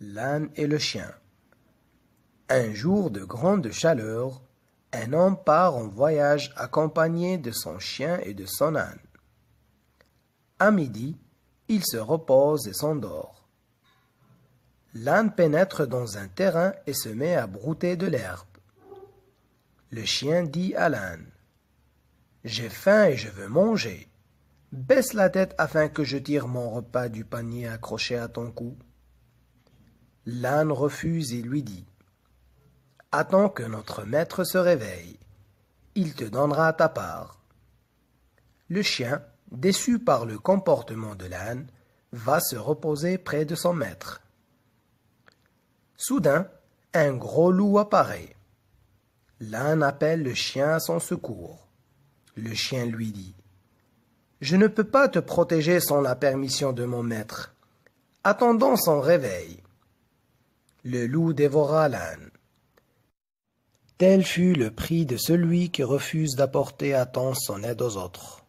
l'âne et le chien. Un jour de grande chaleur, un homme part en voyage accompagné de son chien et de son âne. À midi, il se repose et s'endort. L'âne pénètre dans un terrain et se met à brouter de l'herbe. Le chien dit à l'âne J'ai faim et je veux manger. Baisse la tête afin que je tire mon repas du panier accroché à ton cou. L'âne refuse et lui dit Attends que notre maître se réveille. Il te donnera ta part. Le chien, déçu par le comportement de l'âne, va se reposer près de son maître. Soudain, un gros loup apparaît. L'âne appelle le chien à son secours. Le chien lui dit Je ne peux pas te protéger sans la permission de mon maître. Attendons son réveil le loup dévora l'âne. Tel fut le prix de celui qui refuse d'apporter à temps son aide aux autres.